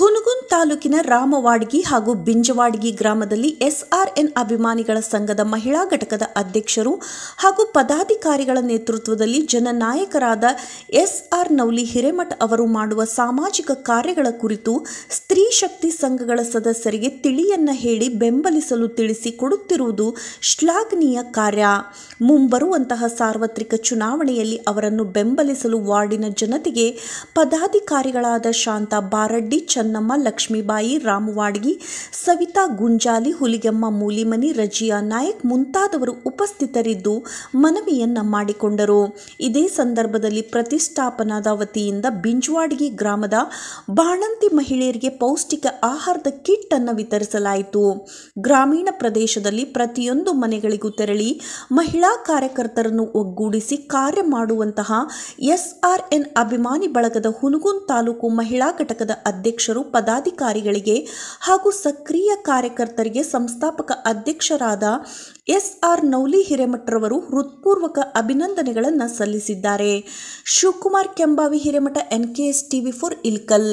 ಹುನಗುನ್ ತಾಲೂಕಿನ ರಾಮವಾಡ್ಗಿ ಹಾಗೂ ಬಿಂಜವಾಡಗಿ ಗ್ರಾಮದಲ್ಲಿ ಎಸ್ಆರ್ಎನ್ ಅಭಿಮಾನಿಗಳ ಸಂಘದ ಮಹಿಳಾ ಘಟಕದ ಅಧ್ಯಕ್ಷರು ಹಾಗೂ ಪದಾಧಿಕಾರಿಗಳ ನೇತೃತ್ವದಲ್ಲಿ ಜನನಾಯಕರಾದ ಎಸ್ಆರ್ ನೌಲಿ ಹಿರೇಮಠ ಅವರು ಮಾಡುವ ಸಾಮಾಜಿಕ ಕಾರ್ಯಗಳ ಕುರಿತು ಸ್ತ್ರೀ ಶಕ್ತಿ ಸಂಘಗಳ ಸದಸ್ಯರಿಗೆ ತಿಳಿಯನ್ನು ಹೇಳಿ ಬೆಂಬಲಿಸಲು ತಿಳಿಸಿ ಕೊಡುತ್ತಿರುವುದು ಶ್ಲಾಘನೀಯ ಕಾರ್ಯ ಮುಂಬರುವಂತಹ ಸಾರ್ವತ್ರಿಕ ಚುನಾವಣೆಯಲ್ಲಿ ಅವರನ್ನು ಬೆಂಬಲಿಸಲು ವಾರ್ಡಿನ ಜನತೆಗೆ ಪದಾಧಿಕಾರಿಗಳಾದ ಶಾಂತಾ ಬಾರಡ್ಡಿ ಚನ್ನಮ್ಮ ಲಕ್ಷ್ಮೀಬಾಯಿ ರಾಮವಾಡ್ಗಿ ಸವಿತಾ ಗುಂಜಾಲಿ ಹುಲಿಗೆಮ್ಮ ಮೂಲಿಮನಿ ರಜಿಯಾ ನಾಯಕ್ ಮುಂತಾದವರು ಉಪಸ್ಥಿತರಿದ್ದು ಮನವಿಯನ್ನ ಮಾಡಿಕೊಂಡರು ಇದೇ ಸಂದರ್ಭದಲ್ಲಿ ಪ್ರತಿಷ್ಠಾಪನಾದ ವತಿಯಿಂದ ಬಿಂಜ್ವಾಡಗಿ ಗ್ರಾಮದ ಬಾಣಂತಿ ಮಹಿಳೆಯರಿಗೆ ಪೌಷ್ಟಿಕ ಆಹಾರದ ಕಿಟ್ ಅನ್ನು ವಿತರಿಸಲಾಯಿತು ಗ್ರಾಮೀಣ ಪ್ರದೇಶದಲ್ಲಿ ಪ್ರತಿಯೊಂದು ಮನೆಗಳಿಗೂ ತೆರಳಿ ಮಹಿಳಾ ಕಾರ್ಯಕರ್ತರನ್ನು ಒಗ್ಗೂಡಿಸಿ ಕಾರ್ಯ ಮಾಡುವಂತಹ ಎಸ್ಆರ್ಎನ್ ಅಭಿಮಾನಿ ಬಳಗದ ಹುನಗುನ್ ತಾಲೂಕು ಮಹಿಳಾ ಘಟಕದ ಅಧ್ಯಕ್ಷ ಅಧ್ಯಕ್ಷರು ಪದಾಧಿಕಾರಿಗಳಿಗೆ ಹಾಗೂ ಸಕ್ರಿಯ ಕಾರ್ಯಕರ್ತರಿಗೆ ಸಂಸ್ಥಾಪಕ ಅಧ್ಯಕ್ಷರಾದ ಎಸ್ ಆರ್ ನೌಲಿ ಹಿರೇಮಠರವರು ಹೃತ್ಪೂರ್ವಕ ಅಭಿನಂದನೆಗಳನ್ನು ಸಲ್ಲಿಸಿದ್ದಾರೆ Shivakumar Kembhavi Hiremath N K S TV four Ilkal